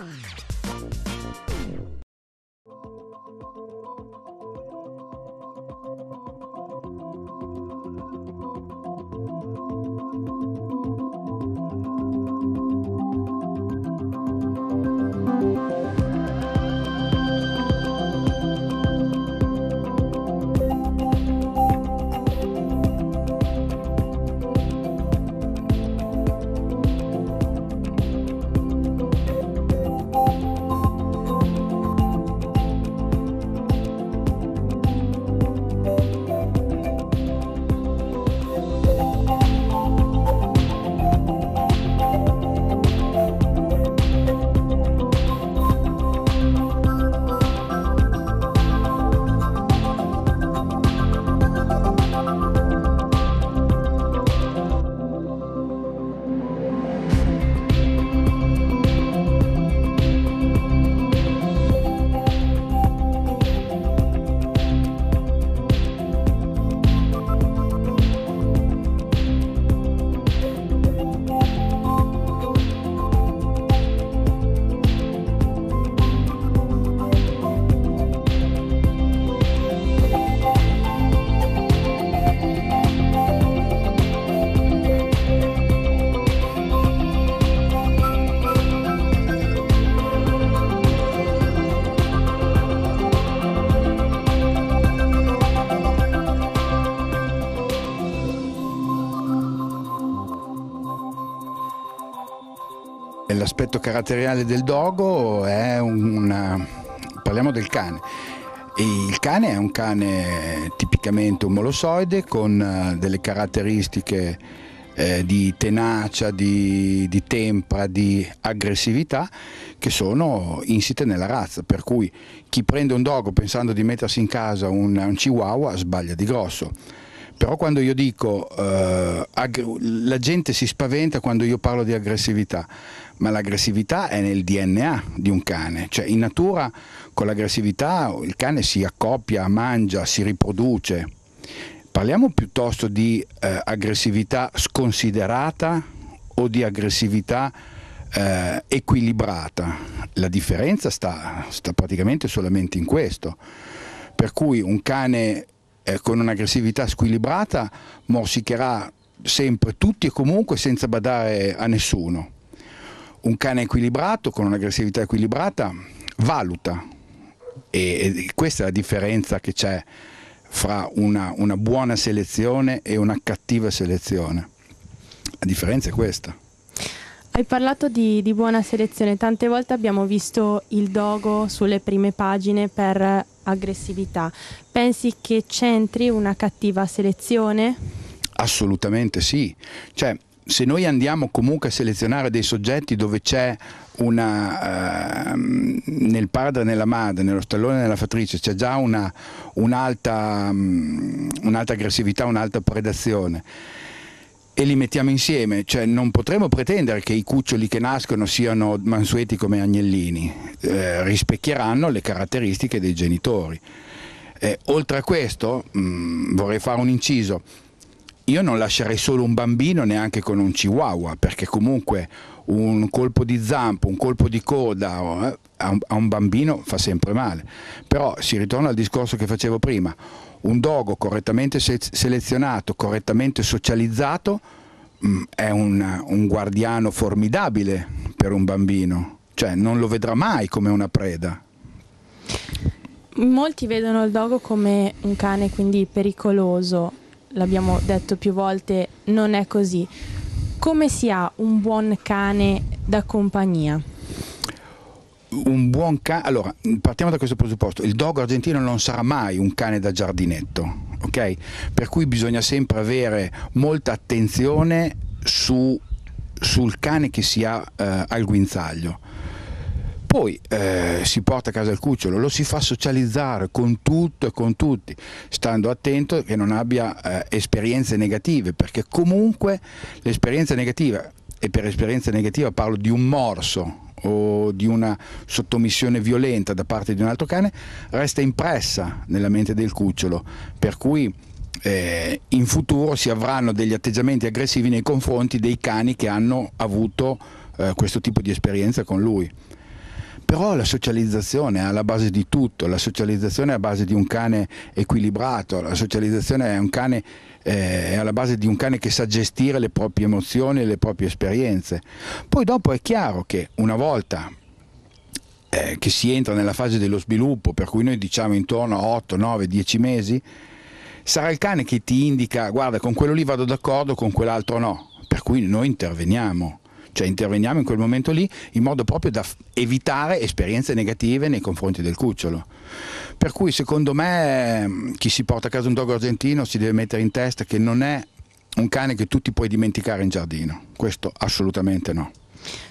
Mm-hmm. caratteriale del dogo è un... parliamo del cane. Il cane è un cane tipicamente un molossoide con eh, delle caratteristiche eh, di tenacia, di, di, tempra, di aggressività che sono insite nella razza, per cui chi prende un dogo pensando di mettersi in casa un, un chihuahua sbaglia di grosso. Però quando io dico eh, la gente si spaventa quando io parlo di aggressività, ma l'aggressività è nel DNA di un cane, cioè in natura con l'aggressività il cane si accoppia, mangia, si riproduce. Parliamo piuttosto di eh, aggressività sconsiderata o di aggressività eh, equilibrata. La differenza sta, sta praticamente solamente in questo. Per cui un cane eh, con un'aggressività squilibrata morsicherà sempre tutti e comunque senza badare a nessuno. Un cane equilibrato, con un'aggressività equilibrata, valuta e, e, questa è la differenza che c'è fra una, una buona selezione e una cattiva selezione. La differenza è questa. Hai parlato di, di, buona selezione, tante volte abbiamo visto il dogo sulle prime pagine per aggressività, pensi che c'entri una cattiva selezione? Assolutamente sì. Cioè, se noi andiamo comunque a selezionare dei soggetti dove c'è una, eh, nel padre, nella madre, nello stallone, nella fatrice, c'è già una, un'alta, mm, un'alta aggressività, un'alta predazione e li mettiamo insieme, cioè non potremo pretendere che i cuccioli che nascono siano mansueti come agnellini, eh, rispecchieranno le caratteristiche dei genitori. Eh, oltre a questo mh, mm, vorrei fare un inciso, io non lascerei solo un bambino neanche con un chihuahua, perché comunque un colpo di zampo, un colpo di coda eh, a un, a un bambino fa sempre male. Però si ritorna al discorso che facevo prima un dogo correttamente se selezionato, correttamente socializzato, mh, mm, è un, un, guardiano formidabile per un bambino, cioè non lo vedrà mai come una preda. Molti vedono il dogo come un cane quindi pericoloso, l'abbiamo detto più volte, non è così. Come si ha un buon cane da compagnia? un buon cane. Allora, partiamo da questo presupposto: il dog argentino non sarà mai un cane da giardinetto, ok? Per cui bisogna sempre avere molta attenzione su, sul cane che si ha eh, al guinzaglio. Poi eh, si porta a casa il cucciolo, lo si fa socializzare con tutto e con tutti, stando attento che non abbia eh, esperienze negative, perché comunque l'esperienza negativa, e per esperienza negativa parlo di un morso, o di una sottomissione violenta da parte di un altro cane resta impressa nella mente del cucciolo, per cui eh, in futuro si avranno degli atteggiamenti aggressivi nei confronti dei cani che hanno avuto eh, questo tipo di esperienza con lui. Però la socializzazione è alla base di tutto, la socializzazione è alla base di un cane equilibrato, la socializzazione è, un cane, eh, è alla base di un cane che sa gestire le proprie emozioni e le proprie esperienze. Poi dopo è chiaro che una volta eh, che si entra nella fase dello sviluppo, per cui noi diciamo intorno a 8, 9, 10 mesi, sarà il cane che ti indica guarda con quello lì vado d'accordo, con quell'altro no, per cui noi interveniamo cioè interveniamo in quel momento lì in modo proprio da evitare esperienze negative nei confronti del cucciolo. Per cui secondo me mm, chi si porta a casa un dog argentino si deve mettere in testa che non è un cane che tu ti puoi dimenticare in giardino, questo assolutamente no.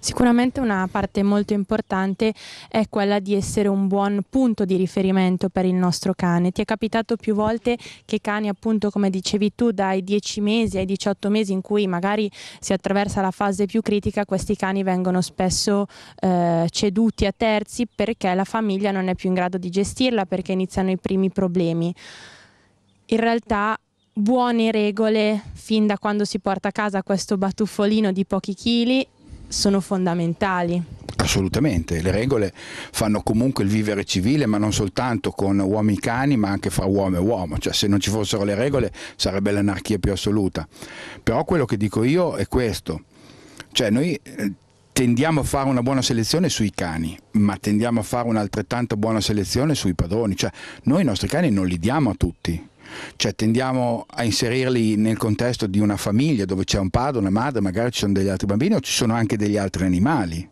Sicuramente una parte molto importante è quella di essere un buon punto di riferimento per il nostro cane. Ti è capitato più volte che cani, appunto, come dicevi tu, dai 10 mesi ai 18 mesi in cui magari si attraversa la fase più critica, questi cani vengono spesso eh, ceduti a terzi perché la famiglia non è più in grado di gestirla, perché iniziano i primi problemi. In realtà buone regole fin da quando si porta a casa questo batuffolino di pochi chili sono fondamentali. Assolutamente, le regole fanno comunque il vivere civile, ma non soltanto con uomini e cani, ma anche fra uomo e uomo, cioè se non ci fossero le regole sarebbe l'anarchia più assoluta. Però quello che dico io è questo, cioè noi eh, tendiamo a fare una buona selezione sui cani, ma tendiamo a fare un'altrettanto buona selezione sui padroni, cioè noi i nostri cani non li diamo a tutti, cioè tendiamo a inserirli nel contesto di una famiglia dove c'è un padre, una madre, magari ci sono degli altri bambini o ci sono anche degli altri animali.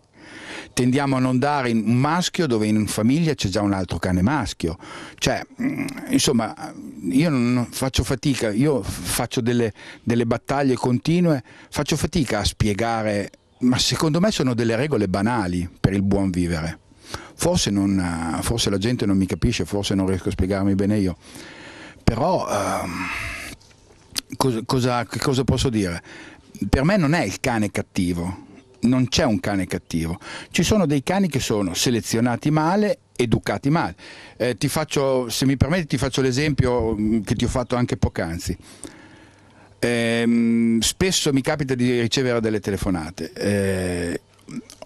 Tendiamo a non dare un maschio dove in famiglia c'è già un altro cane maschio. Cioè, mm, insomma, io non faccio fatica, io faccio delle, delle battaglie continue, faccio fatica a spiegare, ma secondo me sono delle regole banali per il buon vivere. Forse, non, forse la gente non mi capisce, forse non riesco a spiegarmi bene io però ehm, cosa, cosa, cosa posso dire? Per me non è il cane cattivo, non c'è un cane cattivo, ci sono dei cani che sono selezionati male educati male. Eh, ti faccio, se mi permetti ti faccio l'esempio mm, che ti ho fatto anche poc'anzi. Eh, spesso mi capita di ricevere delle telefonate. Eh,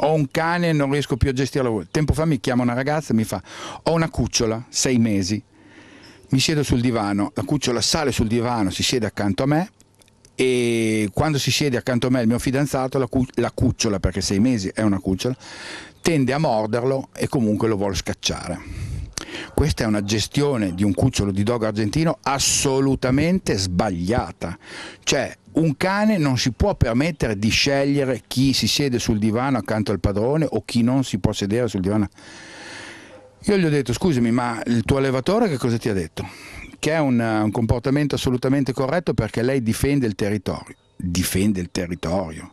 ho un cane, non riesco più a gestirlo. Tempo fa mi chiama una ragazza e mi fa: Ho una cucciola, sei mesi mi siedo sul divano, la cucciola sale sul divano, si siede accanto a me e quando si siede accanto a me il mio fidanzato, la, cu- la cucciola, perché sei mesi è una cucciola, tende a morderlo e comunque lo vuole scacciare. Questa è una gestione di un cucciolo di dog argentino assolutamente sbagliata. Cioè, un cane non si può permettere di scegliere chi si siede sul divano accanto al padrone o chi non si può sedere sul divano io gli ho detto scusami ma il tuo allevatore che cosa ti ha detto? Che è un, un comportamento assolutamente corretto perché lei difende il territorio. Difende il territorio.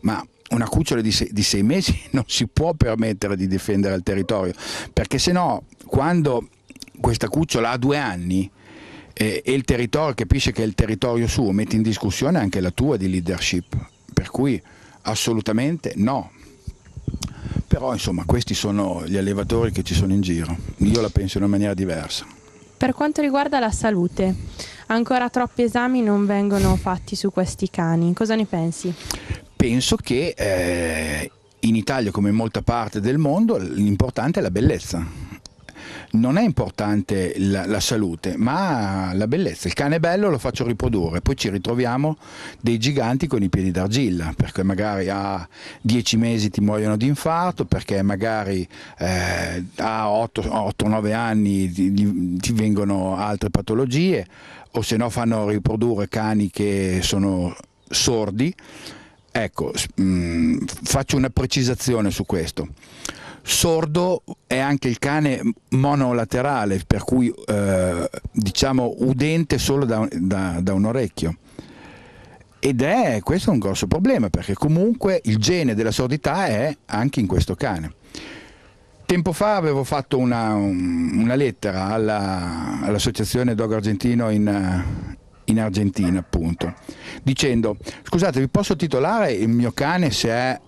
Ma una cucciola di sei, di sei, mesi non si può permettere di difendere il territorio, perché se no quando questa cucciola ha due anni eh, e il territorio capisce che è il territorio suo, mette in discussione anche la tua di leadership, per cui assolutamente no. Però insomma questi sono gli allevatori che ci sono in giro, io la penso in una maniera diversa. Per quanto riguarda la salute, ancora troppi esami non vengono fatti su questi cani, cosa ne pensi? Penso che eh, in Italia come in molta parte del mondo l'importante è la bellezza non è importante la, la, salute, ma la bellezza. Il cane è bello lo faccio riprodurre, poi ci ritroviamo dei giganti con i piedi d'argilla, perché magari a dieci mesi ti muoiono di infarto, perché magari eh, a 8-9 anni ti, ti vengono altre patologie, o se no fanno riprodurre cani che sono sordi. Ecco, mh, mm, faccio una precisazione su questo. Sordo è anche il cane monolaterale, per cui eh, diciamo udente solo da, da, da un orecchio ed è questo è un grosso problema perché comunque il gene della sordità è anche in questo cane. Tempo fa avevo fatto una, una lettera alla, all'associazione Dog Argentino in, in Argentina appunto, dicendo scusate vi posso titolare il mio cane se, è,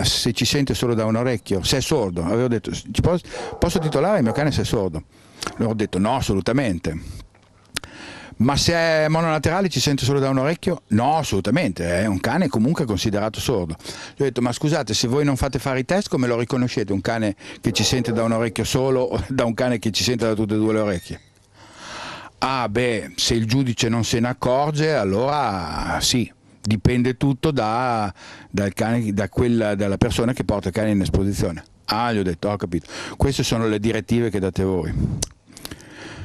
eh, se ci sente solo da un orecchio, se è sordo, avevo detto posso, posso titolare il mio cane se è sordo, loro hanno detto no assolutamente. Ma se è monolaterale ci sente solo da un orecchio? No, assolutamente, è un cane comunque considerato sordo. Gli ho detto, ma scusate, se voi non fate fare i test, come lo riconoscete un cane che ci sente da un orecchio solo o da un cane che ci sente da tutte e due le orecchie? Ah beh, se il giudice non se ne accorge, allora sì, dipende tutto da, dal cane, da quella, dalla persona che porta il cane in esposizione. Ah, gli ho detto, ho capito. Queste sono le direttive che date voi.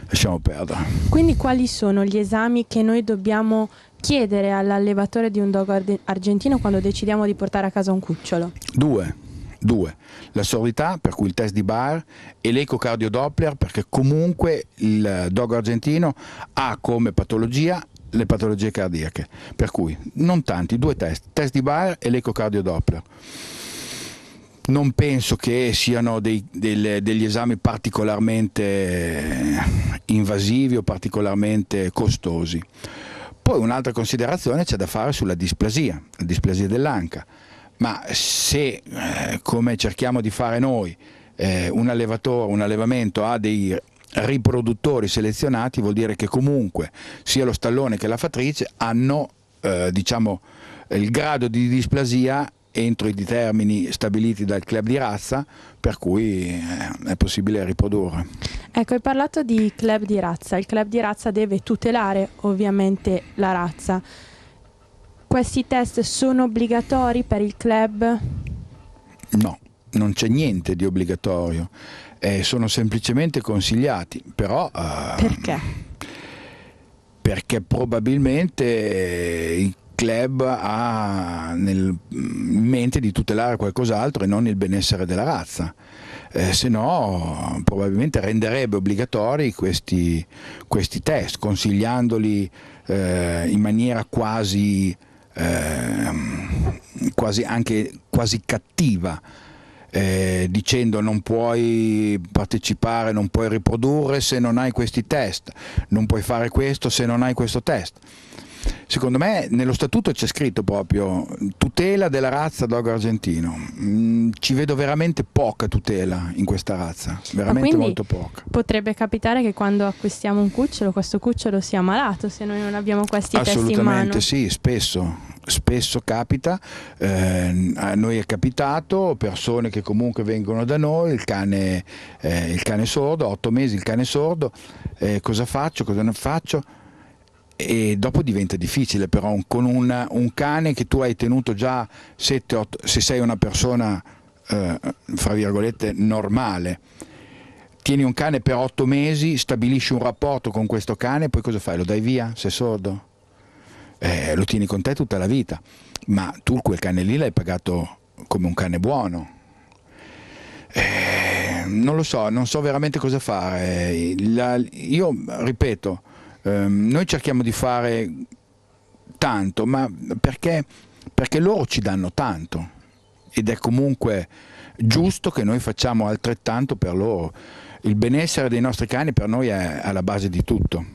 Lasciamo perdere. Quindi quali sono gli esami che noi dobbiamo chiedere all'allevatore di un dog argentino quando decidiamo di portare a casa un cucciolo? Due due, La sordità, per cui il test di Bar e l'ecocardio Doppler, perché comunque il dog argentino ha come patologia le patologie cardiache. Per cui non tanti, due test, test di Bar e l'ecocardio Doppler. Non penso che siano dei, delle, degli esami particolarmente invasivi o particolarmente costosi. Poi un'altra considerazione c'è da fare sulla displasia, la displasia dell'anca ma se eh, come cerchiamo di fare noi eh, un allevatore, un allevamento ha dei riproduttori selezionati vuol dire che comunque sia lo stallone che la fattrice hanno eh, diciamo, il grado di displasia entro i termini stabiliti dal club di razza per cui eh, è possibile riprodurre. Ecco, hai parlato di club di razza, il club di razza deve tutelare ovviamente la razza questi test sono obbligatori per il club? No, non c'è niente di obbligatorio, eh, sono semplicemente consigliati, però... Eh, perché? Perché probabilmente il club ha nel, in mente di tutelare qualcos'altro e non il benessere della razza. Eh, se no probabilmente renderebbe obbligatori questi, questi test, consigliandoli eh, in maniera quasi eh, quasi, anche quasi cattiva. Eh, dicendo non puoi partecipare, non puoi riprodurre se non hai questi test, non puoi fare questo se non hai questo test. Secondo me nello statuto c'è scritto proprio tutela della razza dog argentino. Mm, ci vedo veramente poca tutela in questa razza, veramente molto poca. Potrebbe capitare che quando acquistiamo un cucciolo, questo cucciolo sia malato se noi non abbiamo questi test in mano. Assolutamente sì, spesso spesso capita, eh, a noi è capitato, persone che comunque vengono da noi, il cane, eh, il cane sordo, otto mesi il cane sordo, eh, cosa faccio, cosa non faccio? e dopo diventa difficile però con un, un, cane che tu hai tenuto già 7, 8, se sei una persona eh, fra virgolette normale tieni un cane per 8 mesi stabilisci un rapporto con questo cane poi cosa fai? lo dai via? sei sordo? Eh, lo tieni con te tutta la vita ma tu quel cane lì l'hai pagato come un cane buono eh, non lo so, non so veramente cosa fare la, io ripeto ehm, noi cerchiamo di fare tanto, ma perché, perché loro ci danno tanto ed è comunque giusto che noi facciamo altrettanto per loro. Il benessere dei nostri cani per noi è alla base di tutto.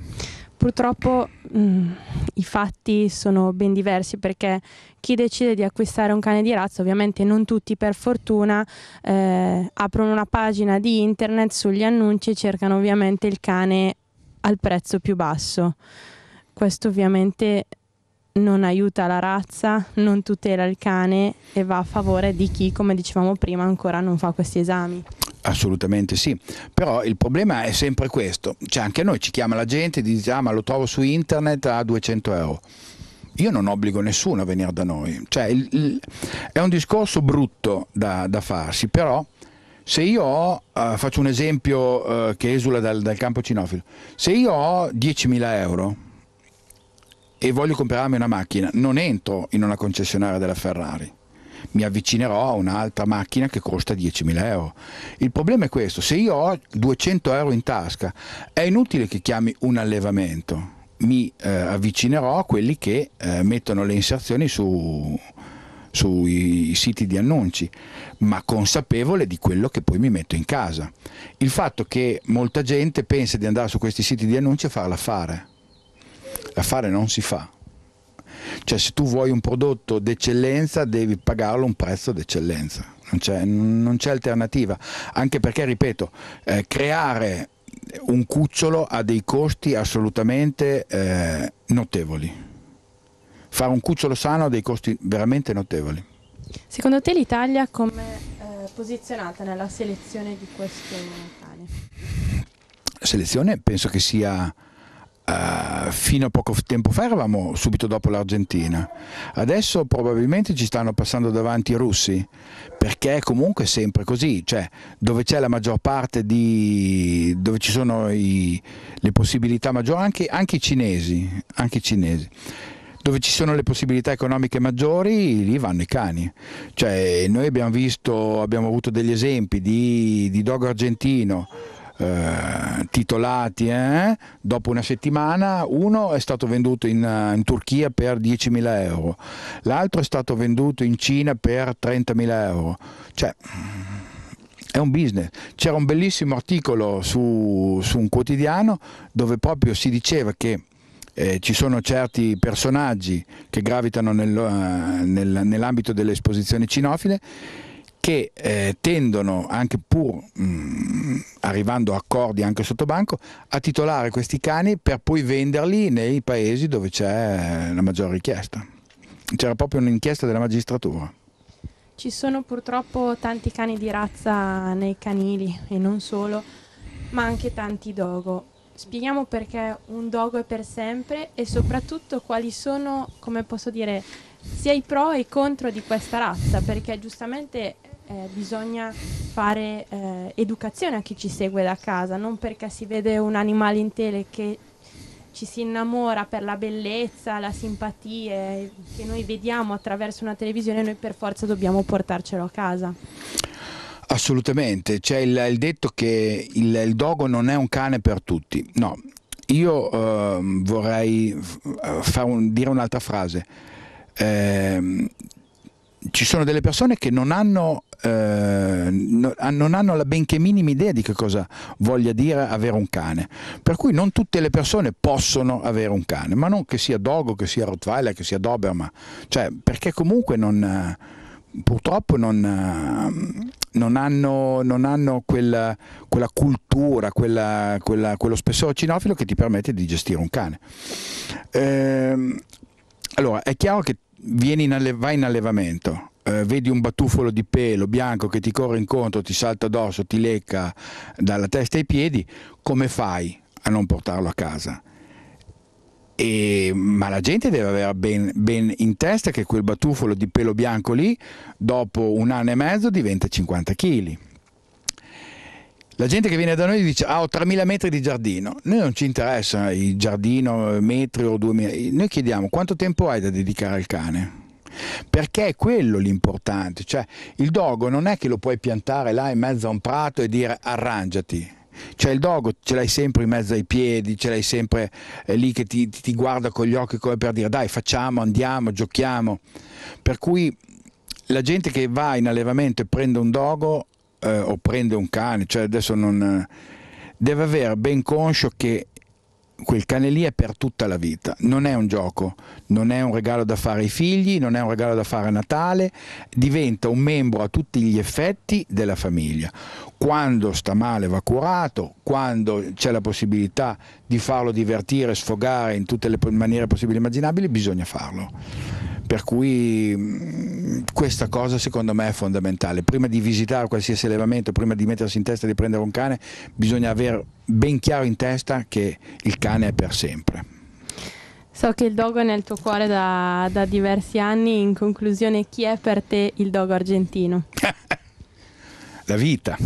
Purtroppo mh, mm, i fatti sono ben diversi perché chi decide di acquistare un cane di razza, ovviamente non tutti per fortuna, eh, aprono una pagina di internet sugli annunci e cercano ovviamente il cane al prezzo più basso. Questo ovviamente non aiuta la razza, non tutela il cane e va a favore di chi, come dicevamo prima, ancora non fa questi esami. Assolutamente sì, però il problema è sempre questo, cioè anche noi ci chiama la gente e dice ah ma lo trovo su internet a 200 euro. Io non obbligo nessuno a venire da noi, cioè, il, il, è un discorso brutto da, da farsi, però se io ho, uh, faccio un esempio uh, che esula dal, dal, campo cinofilo, se io ho 10.000 euro e voglio comprarmi una macchina, non entro in una concessionaria della Ferrari, mi avvicinerò a un'altra macchina che costa 10.000 euro. Il problema è questo, se io ho 200 euro in tasca, è inutile che chiami un allevamento, mi eh, avvicinerò a quelli che eh, mettono le inserzioni su, sui siti di annunci, ma consapevole di quello che poi mi metto in casa. Il fatto che molta gente pensa di andare su questi siti di annunci a fare l'affare. L'affare non si fa. Cioè se tu vuoi un prodotto d'eccellenza devi pagarlo un prezzo d'eccellenza. Non c'è, alternativa, anche perché, ripeto, eh, creare un cucciolo ha dei costi assolutamente eh, notevoli fare un cucciolo sano ha dei costi veramente notevoli. Secondo te l'Italia come è eh, posizionata nella selezione di questo cane? Selezione penso che sia Uh, fino a poco tempo fa eravamo subito dopo l'Argentina, adesso probabilmente ci stanno passando davanti i russi, perché è comunque sempre così, cioè dove c'è la maggior parte di... dove ci sono i... le possibilità maggiori, anche, anche, i cinesi, anche i cinesi dove ci sono le possibilità economiche maggiori, lì vanno i cani. Cioè, noi abbiamo visto, abbiamo avuto degli esempi di, di dog argentino. Eh, titolati eh? dopo una settimana uno è stato venduto in, in Turchia per 10.000 euro l'altro è stato venduto in Cina per 30.000 euro cioè è un business. C'era un bellissimo articolo su, su, un quotidiano dove proprio si diceva che eh, ci sono certi personaggi che gravitano nel, eh, nel, nell'ambito delle esposizioni cinofile che eh, tendono, anche pur mh, mm, arrivando a accordi anche sotto banco, a titolare questi cani per poi venderli nei paesi dove c'è la maggior richiesta. C'era proprio un'inchiesta della magistratura. Ci sono purtroppo tanti cani di razza nei canili e non solo, ma anche tanti dogo spieghiamo perché un dogo è per sempre e soprattutto quali sono, come posso dire, sia i pro e i contro di questa razza, perché giustamente eh, bisogna fare eh, educazione a chi ci segue da casa, non perché si vede un animale in tele che ci si innamora per la bellezza, la simpatia eh, che noi vediamo attraverso una televisione, noi per forza dobbiamo portarcelo a casa. Assolutamente, c'è il, il, detto che il, il dogo non è un cane per tutti, no, io ehm, eh, vorrei un, dire un'altra frase. Eh, ci sono delle persone che non hanno, eh, ah, non hanno la benché minima idea di che cosa voglia dire avere un cane. Per cui non tutte le persone possono avere un cane, ma non che sia Dogo, che sia Rottweiler, che sia Doberman. Cioè, perché comunque non eh, purtroppo non, ehm, non hanno, non hanno quella, quella, cultura, quella, quella, quello spessore cinofilo che ti permette di gestire un cane. Ehm, allora, è chiaro che in alle, vai in allevamento, eh, vedi un batuffolo di pelo bianco che ti corre incontro, ti salta addosso, ti lecca dalla testa ai piedi, come fai a non portarlo a casa? E, ma la gente deve avere ben, ben, in testa che quel batuffolo di pelo bianco lì dopo un anno e mezzo diventa 50 kg. La gente che viene da noi dice ah ho 3000 metri di giardino, noi non ci interessa il giardino, eh, metri o 2000, noi chiediamo quanto tempo hai da dedicare al cane? Perché è quello l'importante, cioè il dogo non è che lo puoi piantare là in mezzo a un prato e dire arrangiati, cioè il dogo ce l'hai sempre in mezzo ai piedi, ce l'hai sempre eh, lì che ti, ti guarda con gli occhi come per dire dai facciamo, andiamo, giochiamo. Per cui la gente che va in allevamento e prende un dogo eh, o prende un cane, cioè adesso non... Eh, deve avere ben conscio che quel cane lì è per tutta la vita, non è un gioco, non è un regalo da fare ai figli, non è un regalo da fare a Natale, diventa un membro a tutti gli effetti della famiglia. Quando sta male va curato, quando c'è la possibilità di farlo divertire, sfogare in tutte le maniere possibili e immaginabili, bisogna farlo per cui mm, questa cosa secondo me è fondamentale. Prima di visitare qualsiasi allevamento, prima di mettersi in testa di prendere un cane, bisogna avere ben chiaro in testa che il cane è per sempre. So che il dogo è nel tuo cuore da, da diversi anni, in conclusione chi è per te il dogo argentino? La vita.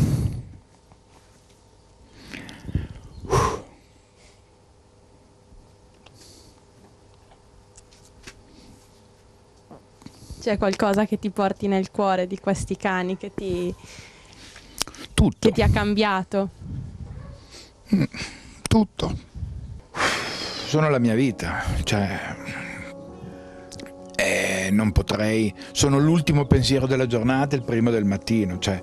C'è qualcosa che ti porti nel cuore di questi cani che ti, Tutto. Che ti ha cambiato? Tutto. Sono la mia vita, cioè eh, non potrei, sono l'ultimo pensiero della giornata e il primo del mattino, cioè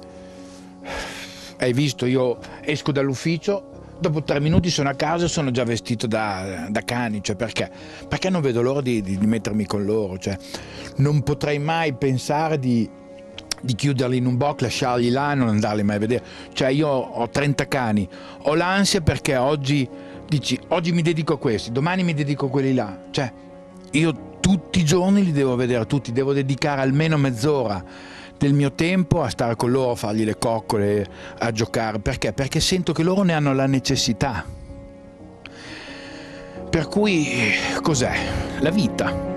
hai visto io esco dall'ufficio dopo tre minuti sono a casa e sono già vestito da, da cani, cioè perché? perché? non vedo l'ora di, di, di mettermi con loro, cioè, non potrei mai pensare di, di, chiuderli in un box, lasciarli là e non andarli mai a vedere, cioè io ho 30 cani, ho l'ansia perché oggi, dici, oggi mi dedico a questi, domani mi dedico a quelli là, cioè io tutti i giorni li devo vedere tutti, devo dedicare almeno mezz'ora del mio tempo a stare con loro, a fargli le coccole, a giocare. Perché? Perché sento che loro ne hanno la necessità. Per cui cos'è? La vita.